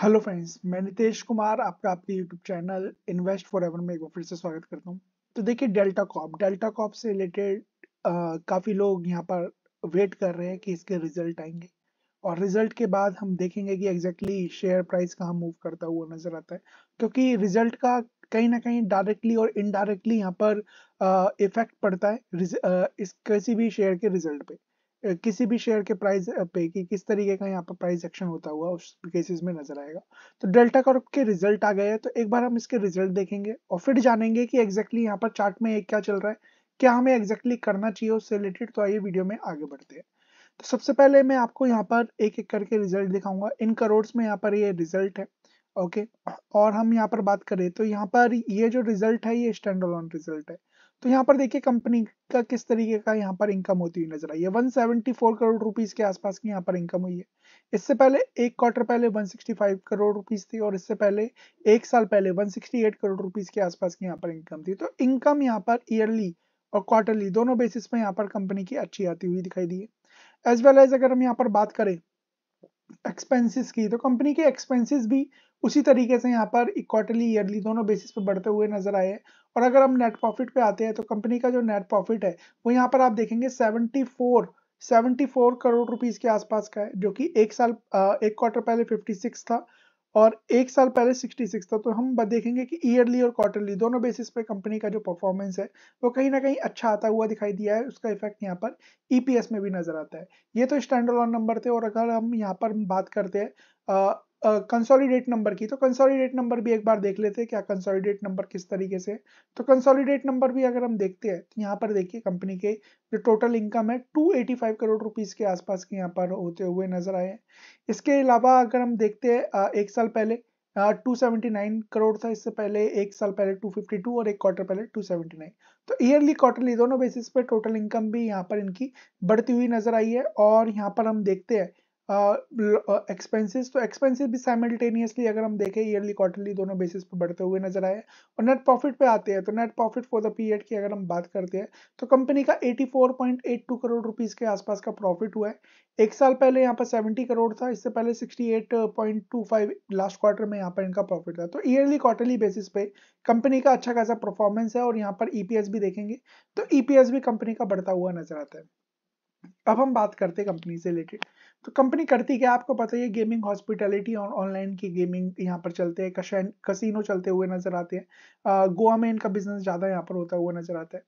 hello friends मैं नितेश कुमार आपका आपके YouTube channel invest for ever में एक बार फिर से स्वागत करता हूँ तो देखिए डेल्टा कॉप डेल्टा कॉप से रिलेटेड काफ़ी लोग यहाँ पर वेट कर रहे हैं कि इसके रिजल्ट आएंगे और रिजल्ट के बाद हम देखेंगे कि एग्जैक्टली exactly शेयर प्राइस कहाँ मूव करता हुआ नजर आता है क्योंकि रिजल्ट का कहीं ना कहीं डायरेक्टली और इनडायरेक्टली यहाँ पर इफेक्ट पड़ता है इस किसी भी शेयर के रिजल्ट पे किसी भी शेयर के प्राइस पे कि किस तरीके का यहाँ पर प्राइस एक्शन होता हुआ उस केसेस में नजर आएगा तो डेल्टा कॉर्प के रिजल्ट आ गए हैं तो एक बार हम इसके रिजल्ट देखेंगे और फिर जानेंगे कि एग्जैक्टली यहाँ पर चार्ट में एक क्या चल रहा है क्या हमें एग्जैक्टली करना चाहिए उससे रिलेटेड तो आइए वीडियो में आगे बढ़ते हैं तो सबसे पहले मैं आपको यहाँ पर एक एक करके रिजल्ट दिखाऊंगा इन करोड़ में यहाँ पर ये रिजल्ट है ओके और हम यहाँ पर बात करें तो यहाँ पर ये जो रिजल्ट है ये स्टैंड रिजल्ट है तो यहाँ पर देखिए कंपनी का किस तरीके का यहाँ पर इनकम होती हुई नजर आई है 174 करोड़ रुपीस के आसपास की यहाँ पर इनकम हुई है इससे पहले एक क्वार्टर पहले 165 करोड़ रुपीस थी और इससे पहले एक साल पहले 168 करोड़ रुपीस के आसपास की यहाँ पर इनकम थी तो इनकम यहाँ पर ईयरली और क्वार्टरली दोनों बेसिस पर यहाँ पर कंपनी की अच्छी आती हुई दिखाई दी है एज वेल एज अगर हम यहाँ पर बात करें एक्सपेंसिस की तो कंपनी के एक्सपेंसिस भी उसी तरीके से यहाँ पर क्वार्टरली ईयरली दोनों बेसिस पर बढ़ते हुए नजर आए हैं और अगर हम नेट प्रॉफिट पे आते हैं तो कंपनी का जो नेट प्रॉफिट है वो यहाँ पर आप देखेंगे सेवेंटी 74 करोड़ रुपीज़ के आसपास का है जो कि एक साल एक क्वार्टर पहले 56 था और एक साल पहले 66 था तो हम देखेंगे कि ईयरली और क्वार्टरली दोनों बेसिस पे कंपनी का जो परफॉर्मेंस है वो कहीं ना कहीं अच्छा आता हुआ दिखाई दिया है उसका इफेक्ट यहाँ पर ईपीएस e में भी नजर आता है ये तो स्टैंडर्ड ऑन नंबर थे और अगर हम यहाँ पर बात करते हैं कंसोलिडेट नंबर की तो कंसोलिडेट नंबर भी एक बार देख लेते हैं क्या कंसोलिडेट नंबर किस तरीके से तो कंसोलिडेट नंबर भी अगर हम देखते हैं तो यहाँ पर देखिए कंपनी के जो टोटल इनकम है 285 करोड़ रुपीस के आसपास के यहाँ पर होते हुए नजर आए हैं इसके अलावा अगर हम देखते हैं एक साल पहले टू सेवेंटी नाइन करोड़ था इससे पहले एक साल पहले टू फिफ्टी टू और एक क्वार्टर पहले टू सेवेंटी नाइन तो ईयरली क्वार्टरली दोनों बेसिस पे टोटल इनकम भी यहाँ पर इनकी बढ़ती हुई नजर आई है और यहाँ पर हम देखते हैं एक्सपेंसेस तो एक्सपेंसेस भी साइमल्टेनियसली अगर हम देखें ईयरली क्वार्टरली दोनों बेसिस पर बढ़ते हुए नजर आए और नेट प्रॉफिट पे आते हैं तो net profit for the period की अगर हम बात करते हैं तो कंपनी का 84.82 करोड़ रुपीस के आसपास का प्रॉफिट हुआ है एक साल पहले यहाँ पर 70 करोड़ था इससे पहले 68.25 लास्ट क्वार्टर में यहाँ पर इनका प्रॉफिट था तो ईयरली क्वार्टरली बेसिस पे कंपनी का अच्छा खासा परफॉर्मेंस है और यहाँ पर ईपीएस e भी देखेंगे तो ईपीएस e भी कंपनी का बढ़ता हुआ नजर आता है अब हम बात करते हैं कंपनी से रिलेटेड तो कंपनी करती क्या आपको पता है गेमिंग हॉस्पिटैलिटी और ऑनलाइन की गेमिंग यहाँ पर चलते हैं कशन कसिनो चलते हुए नजर आते हैं गोवा में इनका बिजनेस ज़्यादा यहाँ पर होता हुआ नजर आता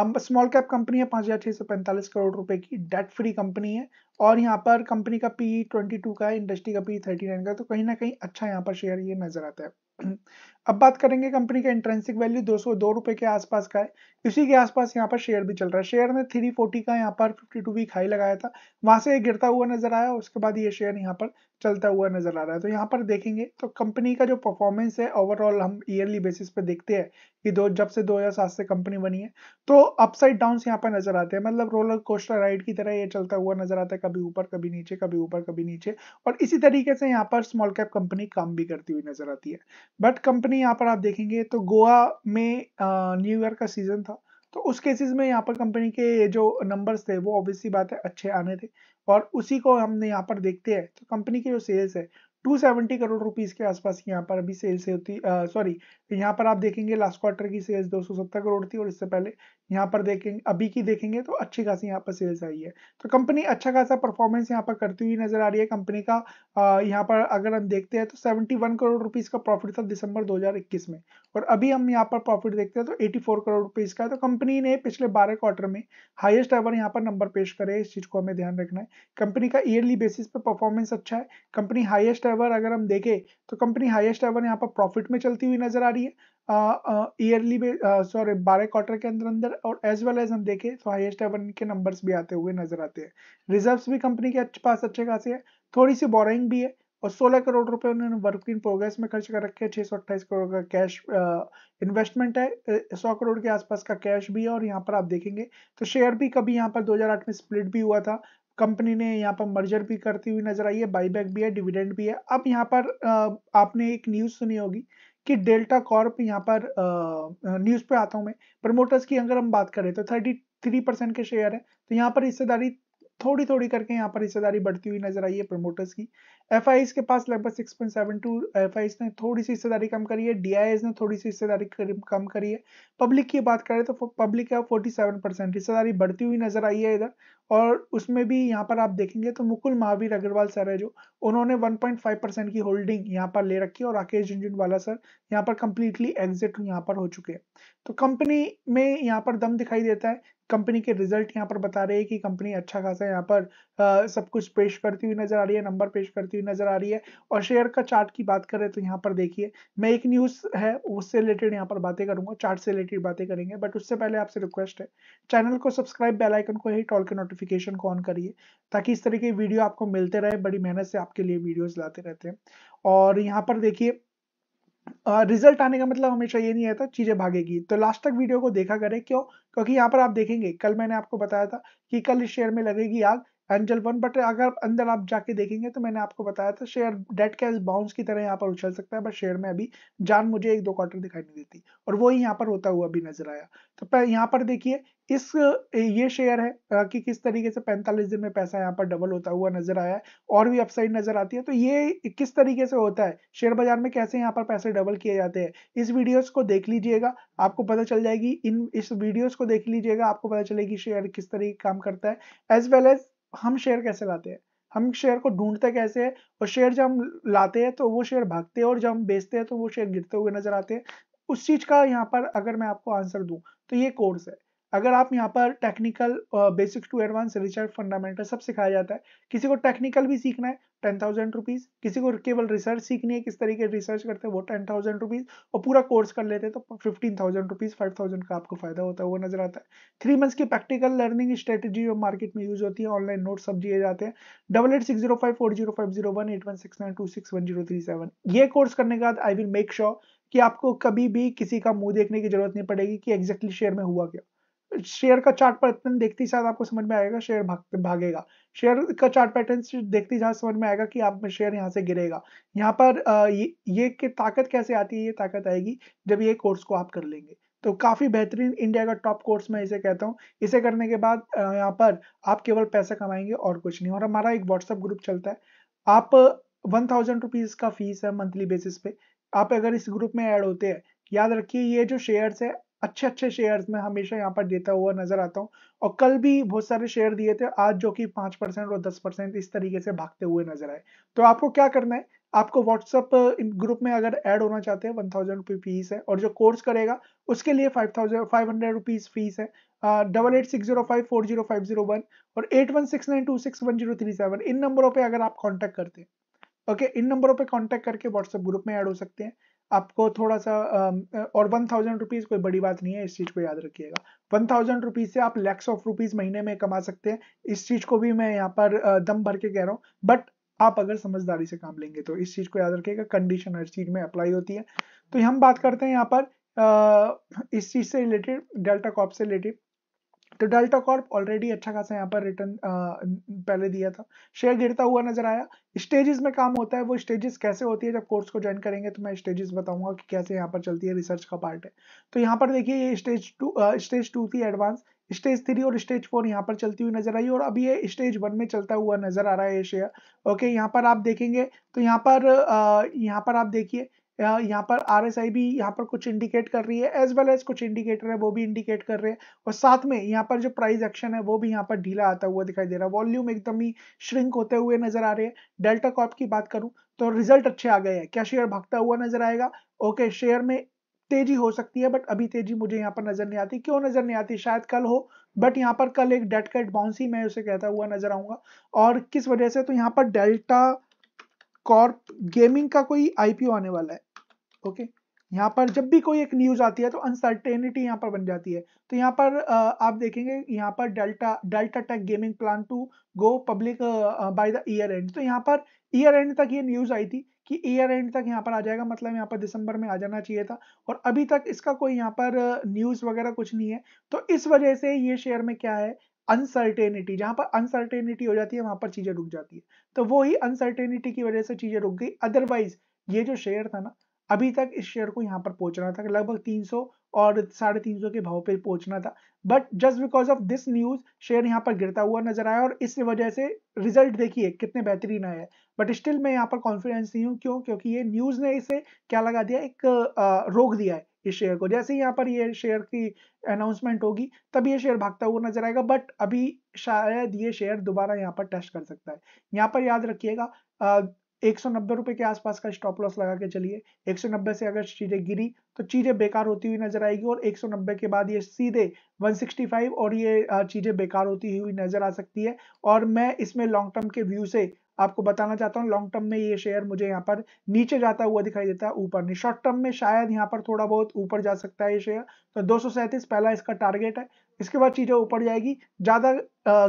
है स्मॉल कैप कंपनी है पाँच हज़ार छः सौ पैंतालीस करोड़ रुपए की डेट फ्री कंपनी है और यहाँ पर कंपनी का पी ट्वेंटी टू का है इंडस्ट्री का पी थर्टी नाइन का तो कहीं ना कहीं अच्छा यहाँ पर शेयर ये नजर आता है अब बात करेंगे कंपनी का इंट्रेंसिक वैल्यू दो सौ दो रुपए के आसपास का है इसी के आसपास यहाँ पर शेयर भी चल रहा है शेयर ने थ्री फोर्टी का यहाँ पर फिफ्टी टू वीक हाई लगाया था वहां से ये गिरता हुआ नजर आया उसके बाद ये शेयर यहाँ पर चलता हुआ नजर आ रहा है तो यहाँ पर देखेंगे तो कंपनी का जो परफॉर्मेंस है ओवरऑल हम ईयरली बेसिस पे देखते हैं कि दो जब से 2007 से कंपनी बनी है तो अपसाइड डाउन यहाँ पर नजर आते हैं मतलब रोलर कोस्टर राइड की तरह ये चलता हुआ नजर आता है कभी ऊपर कभी नीचे कभी ऊपर कभी नीचे और इसी तरीके से यहाँ पर स्मॉल कैप कंपनी काम भी करती हुई नजर आती है बट कंपनी यहाँ पर आप देखेंगे तो गोवा में न्यू ईयर का सीजन था तो उस केसेस में यहाँ पर कंपनी के जो नंबर्स थे वो ऑब्वियसली बात है अच्छे आने थे और उसी को हमने यहाँ पर देखते हैं तो कंपनी की जो सेल्स है 270 करोड़ रुपीस के आसपास यहाँ पर अभी सेल्स से होती सॉरी यहाँ पर आप देखेंगे लास्ट क्वार्टर की सेल्स 270 करोड़ थी और इससे पहले यहाँ पर देखेंगे अभी की देखेंगे तो अच्छी खासी यहाँ पर सेल्स आई है तो कंपनी अच्छा खासा परफॉर्मेंस यहाँ पर करती हुई नजर आ रही है कंपनी का यहाँ पर अगर हम देखते हैं तो सेवेंटी करोड़ रुपीज का प्रॉफिट था दिसंबर दो में और अभी हम यहाँ पर प्रॉफिट देखते हैं तो एटी करोड़ रुपीज का है तो कंपनी ने पिछले बारह क्वार्टर में हाईएस्ट एवर यहाँ पर नंबर पेश करे इस चीज को हमें ध्यान रखना है कंपनी का ईयरली बेसिस पर परफॉर्मेंस अच्छा है कंपनी हाईएस्ट एवर अगर हम देखें तो कंपनी हाईएस्ट एवर यहाँ पर प्रॉफिट में चलती हुई नजर आ रही है ईयरली में सॉरी बारह क्वार्टर के अंदर अंदर और एज वेल एज हम देखें तो हाईएस्ट एवर के नंबर्स भी आते हुए नजर आते हैं रिजर्व्स भी कंपनी के अच्छे पास अच्छे खासे है थोड़ी सी बोरिंग भी है और 16 करोड़ रुपए उन्होंने वर्क इन प्रोग्रेस में खर्च कर रखे हैं छः करोड़ का कैश इन्वेस्टमेंट है सौ करोड़ के आसपास का कैश भी है और यहाँ पर आप देखेंगे तो शेयर भी कभी यहाँ पर 2008 में स्प्लिट भी हुआ था कंपनी ने यहाँ पर मर्जर भी करती हुई नजर आई है बाईबैक भी है डिविडेंड भी है अब यहाँ पर आपने एक न्यूज सुनी होगी कि डेल्टा कॉर्प यहाँ पर न्यूज पे आता हूँ मैं प्रमोटर्स की अगर हम बात करें तो थर्टी थ्री परसेंट के शेयर है तो यहाँ पर हिस्सेदारी थोड़ी थोड़ी करके यहाँ पर हिस्सेदारी बढ़ती हुई नजर आई है प्रमोटर्स की एफ के पास लगभग six point seven two F ने थोड़ी सी हिस्सेदारी कम करी है डी ने थोड़ी सी हिस्सेदारी कम करी है पब्लिक की बात करें तो पब्लिक है फोर्टी सेवन परसेंट हिस्सेदारी बढ़ती हुई नजर आई है इधर और उसमें भी यहाँ पर आप देखेंगे तो मुकुल महावीर अग्रवाल सर है जो उन्होंने 1.5 परसेंट की होल्डिंग यहाँ पर ले रखी है और राकेश झुंझुनवाला सर यहाँ पर कंप्लीटली एग्जिट यहाँ पर हो चुके हैं तो कंपनी में यहाँ पर दम दिखाई देता है कंपनी के रिजल्ट यहाँ पर बता रहे हैं कि कंपनी अच्छा खासा यहाँ पर आ, सब कुछ पेश करती हुई नजर आ रही है नंबर पेश करती हुई नजर आ रही है और शेयर का चार्ट की बात करें तो यहाँ पर देखिए मैं एक न्यूज है उससे रिलेटेड यहाँ पर बातें करूंगा चार्ट से रिलेटेड बातें करेंगे बट उससे पहले आपसे रिक्वेस्ट है चैनल को सब्सक्राइब बेलाइकन को ही टॉल के नोटिफिकेशन को ऑन करिए ताकि इस तरह के वीडियो आपको मिलते रहे बड़ी मेहनत से आपके लिए वीडियोज लाते रहते हैं और यहाँ पर देखिए रिजल्ट आने का मतलब हमेशा ये नहीं आता चीज़ें भागेगी तो लास्ट तक वीडियो को देखा करें क्यों क्योंकि यहाँ पर आप देखेंगे कल मैंने आपको बताया था कि कल इस शेयर में लगेगी आग एंजल वन बट अगर अंदर आप जाके देखेंगे तो मैंने आपको बताया था शेयर डेट कैश बाउंस की तरह यहाँ पर उछल सकता है बट शेयर में अभी जान मुझे एक दो क्वार्टर दिखाई नहीं देती और वो ही यहाँ पर होता हुआ भी नजर आया तो यहाँ पर देखिए इस ये शेयर है कि किस तरीके से 45 दिन में पैसा यहाँ पर डबल होता हुआ नजर आया है और भी अपसाइड नजर आती है तो ये किस तरीके से होता है शेयर बाजार में कैसे यहाँ पर पैसे डबल किए जाते हैं इस वीडियोस को देख लीजिएगा आपको पता चल जाएगी इन इस वीडियोस को देख लीजिएगा आपको पता चलेगी शेयर किस तरीके काम करता है एज वेल एज हम शेयर कैसे लाते हैं हम शेयर को ढूंढते कैसे है और शेयर जब हम लाते हैं तो वो शेयर भागते हैं और जब हम बेचते हैं तो वो शेयर गिरते हुए नजर आते हैं उस चीज का यहाँ पर अगर मैं आपको आंसर दू तो ये कोर्स है अगर आप यहाँ पर technical basics to advance research fundamental सब सिखाया जाता है किसी को टेक्निकल भी सीखना है टेन थाउजेंड रुपीज़ किसी को केवल रिसर्च सीखनी है किस तरीके रिसर्च करते हैं वो टेन थाउजेंड रुपीज़ और पूरा कोर्स कर लेते हैं तो fifteen thousand rupees five thousand का आपको फायदा होता है वो नजर आता है थ्री मंथ्स की प्रैक्टिकल लर्निंग स्ट्रेटेजी जो मार्केट में यूज होती है ऑनलाइन नोट सब दिए जाते हैं double eight six zero five four zero five zero one eight one six nine two six one zero three seven ये कोर्स करने के बाद आई विल मेक श्योर कि आपको कभी भी किसी का मुंह देखने की जरूरत नहीं पड़ेगी कि एग्जैक्टली शेयर में हुआ क्या शेयर का चार्ट पैटर्न देखते ही शायद आपको समझ में आएगा शेयर भाग भागेगा शेयर का चार्ट पैटर्न देखते ही शायद समझ में आएगा कि आप शेयर यहाँ से गिरेगा यहाँ पर ये ये ताकत कैसे आती है ये ताकत आएगी जब ये कोर्स को आप कर लेंगे तो काफ़ी बेहतरीन इंडिया का टॉप कोर्स मैं इसे कहता हूँ इसे करने के बाद यहाँ पर आप केवल पैसा कमाएंगे और कुछ नहीं और हमारा एक व्हाट्सअप ग्रुप चलता है आप वन थाउजेंड रुपीज़ का फीस है मंथली बेसिस पे आप अगर इस ग्रुप में ऐड होते हैं याद रखिए ये जो शेयर्स है अच्छे अच्छे शेयर्स में हमेशा यहाँ पर देता हुआ नजर आता हूँ और कल भी बहुत सारे शेयर दिए थे आज जो कि पांच परसेंट और दस परसेंट इस तरीके से भागते हुए नजर आए तो आपको क्या करना है आपको व्हाट्सअप ग्रुप में अगर ऐड होना चाहते हैं वन थाउजेंड रुपी फीस है और जो कोर्स करेगा उसके लिए five thousand five hundred rupees fees है double eight six zero five four zero five zero one और eight one six nine two six one zero three seven इन नंबरों पर अगर आप कॉन्टेक्ट करते हैं ओके इन नंबरों पर कॉन्टेक्ट करके व्हाट्सअप ग्रुप में ऐड हो सकते हैं आपको थोड़ा सा और वन थाउजेंड रुपीज़ कोई बड़ी बात नहीं है इस चीज़ को याद रखिएगा वन थाउजेंड रुपीज़ से आप लैक्स ऑफ रुपीज़ महीने में कमा सकते हैं इस चीज़ को भी मैं यहाँ पर दम भर के कह रहा हूँ बट आप अगर समझदारी से काम लेंगे तो इस चीज़ को याद रखिएगा कंडीशन हर चीज़ में अप्लाई होती है तो हम बात करते हैं यहाँ पर इस चीज़ से रिलेटेड डेल्टा कॉप से रिलेटेड तो डेल्टा कॉर्प ऑलरेडी अच्छा खासा यहाँ पर रिटर्न पहले दिया था शेयर गिरता हुआ नजर आया स्टेजेस में काम होता है वो स्टेजेस कैसे होती है जब कोर्स को ज्वाइन करेंगे तो मैं स्टेजेस बताऊंगा कि कैसे यहाँ पर चलती है रिसर्च का पार्ट है तो यहाँ पर देखिए ये स्टेज टू स्टेज टू थी एडवांस स्टेज थ्री और स्टेज फोर यहाँ पर चलती हुई नजर आई और अभी ये स्टेज वन में चलता हुआ नजर आ रहा है ये शेयर ओके यहाँ पर आप देखेंगे तो यहाँ पर यहाँ पर आप देखिए यहाँ पर आर एस आई भी यहाँ पर कुछ इंडिकेट कर रही है एज वेल एज कुछ इंडिकेटर है वो भी इंडिकेट कर रहे हैं और साथ में यहाँ पर जो प्राइस एक्शन है वो भी यहाँ पर ढीला आता हुआ दिखाई दे रहा है वॉल्यूम एकदम ही श्रिंक होते हुए नजर आ रहे हैं डेल्टा कॉप की बात करूँ तो रिजल्ट अच्छे आ गए हैं क्या शेयर भागता हुआ नजर आएगा ओके शेयर में तेजी हो सकती है बट अभी तेजी मुझे यहाँ पर नजर नहीं आती क्यों नजर नहीं आती शायद कल हो बट यहाँ पर कल एक डेट कट बाउंस ही मैं उसे कहता हुआ नजर आऊंगा और किस वजह से तो यहाँ पर डेल्टा कॉर्प गेमिंग का कोई आईपीओ आने वाला है ओके यहाँ पर जब भी कोई एक न्यूज आती है तो अनसर्टेनिटी यहाँ पर बन जाती है तो यहाँ पर आप देखेंगे यहाँ पर Delta Delta Tech gaming plan to go public by the year end तो यहाँ पर ईयर एंड तक ये न्यूज आई थी कि ईयर एंड तक यहाँ पर आ जाएगा मतलब यहाँ पर दिसंबर में आ जाना चाहिए था और अभी तक इसका कोई यहाँ पर न्यूज वगैरह कुछ नहीं है तो इस वजह से ये शेयर में क्या है अनसर्टेनिटी जहाँ पर अनसर्टेनिटी हो जाती है वहां पर चीजें रुक जाती है तो वो ही अनसर्टेनिटी की वजह से चीजें रुक गई अदरवाइज ये जो शेयर था ना अभी तक इस शेयर को यहाँ पर पहुंचना था लगभग 300 और साढ़े तीन के भाव पे पहुंचना था but just because of this news share यहाँ पर गिरता हुआ नजर आया और इस वजह से रिजल्ट देखिए कितने बेहतरीन आया है बट स्टिल मैं यहाँ पर कॉन्फिडेंस नहीं हूँ क्यों क्योंकि ये न्यूज ने इसे क्या लगा दिया एक रोक दिया है इस शेयर को जैसे ही यहाँ पर ये शेयर की अनाउंसमेंट होगी तब ये शेयर भागता हुआ नजर आएगा बट अभी शायद ये शेयर दोबारा यहाँ पर टेस्ट कर सकता है यहाँ पर याद रखिएगा एक सौ के आसपास का स्टॉप लॉस लगा के चलिए 190 से अगर चीजें गिरी तो चीजें बेकार होती हुई नजर आएगी और 190 के बाद ये सीधे 165 और ये चीजें बेकार होती हुई नजर आ सकती है और मैं इसमें लॉन्ग टर्म के व्यू से आपको बताना चाहता हूँ लॉन्ग टर्म में ये शेयर मुझे यहाँ पर नीचे जाता हुआ दिखाई देता है ऊपर नहीं शॉर्ट टर्म में शायद यहाँ पर थोड़ा बहुत ऊपर जा सकता है ये शेयर तो दो पहला इसका टारगेट है इसके बाद चीज़ें ऊपर जाएगी ज़्यादा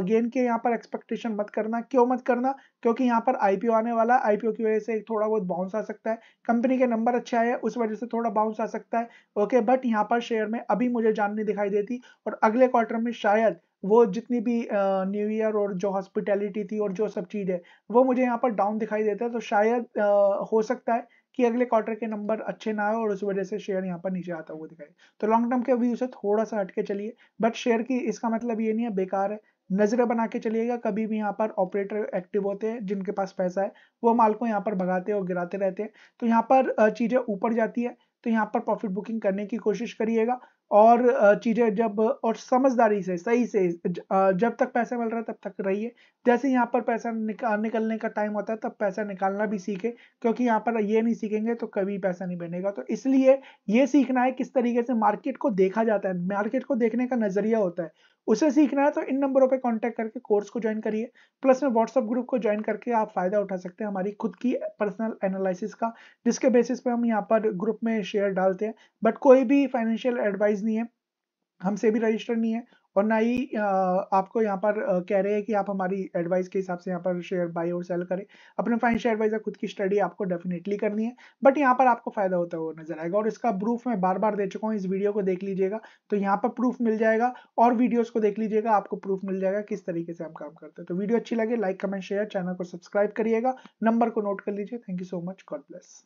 गेन के यहाँ पर एक्सपेक्टेशन मत करना क्यों मत करना क्योंकि यहाँ पर आईपीओ आने वाला है आईपीओ की वजह से थोड़ा बहुत बाउंस आ सकता है कंपनी के नंबर अच्छे आए उस वजह से थोड़ा बाउंस आ सकता है ओके बट यहाँ पर शेयर में अभी मुझे जान नहीं दिखाई देती और अगले क्वार्टर में शायद वो जितनी भी न्यू ईयर और जो हॉस्पिटैलिटी थी और जो सब चीज़ है वो मुझे यहाँ पर डाउन दिखाई देता है तो शायद आ, हो सकता है कि अगले क्वार्टर के नंबर अच्छे ना हो और उस वजह से शेयर यहाँ पर नीचे आता हुआ दिखाई तो लॉन्ग टर्म के व्यू से थोड़ा सा हटके चलिए बट शेयर की इसका मतलब ये नहीं है बेकार है नजरें बना के चलिएगा कभी भी यहाँ पर ऑपरेटर एक्टिव होते हैं जिनके पास पैसा है वो माल को यहाँ पर भगाते और गिराते रहते हैं तो यहाँ पर चीज़ें ऊपर जाती है तो यहाँ पर प्रॉफिट बुकिंग करने की कोशिश करिएगा और चीज़ें जब और समझदारी से सही से जब तक पैसा मिल रहा है तब तक रहिए जैसे यहाँ पर पैसा निकाल निकलने का टाइम होता है तब पैसा निकालना भी सीखे क्योंकि यहाँ पर ये नहीं सीखेंगे तो कभी पैसा नहीं बनेगा तो इसलिए ये सीखना है किस तरीके से मार्केट को देखा जाता है मार्केट को देखने का नज़रिया होता है उसे सीखना है तो इन नंबरों पे कांटेक्ट करके कोर्स को ज्वाइन करिए प्लस में व्हाट्सअप ग्रुप को ज्वाइन करके आप फायदा उठा सकते हैं हमारी खुद की पर्सनल एनालिसिस का जिसके बेसिस पे हम यहाँ पर ग्रुप में शेयर डालते हैं बट कोई भी फाइनेंशियल एडवाइस नहीं है हमसे भी रजिस्टर नहीं है और ना ही आपको यहाँ पर कह रहे हैं कि आप हमारी एडवाइस के हिसाब से यहाँ पर शेयर बाय और सेल करें अपने फाइनेंशियल एडवाइजर खुद की स्टडी आपको डेफिनेटली करनी है बट यहाँ पर आपको फायदा होता हुआ नजर आएगा और इसका प्रूफ मैं बार बार दे चुका हूँ इस वीडियो को देख लीजिएगा तो यहाँ पर प्रूफ मिल जाएगा और वीडियोज को देख लीजिएगा आपको प्रूफ मिल जाएगा किस तरीके से हम काम करते हैं तो वीडियो अच्छी लगे लाइक कमेंट शेयर चैनल को सब्सक्राइब करिएगा नंबर को नोट कर लीजिए thank you so much God bless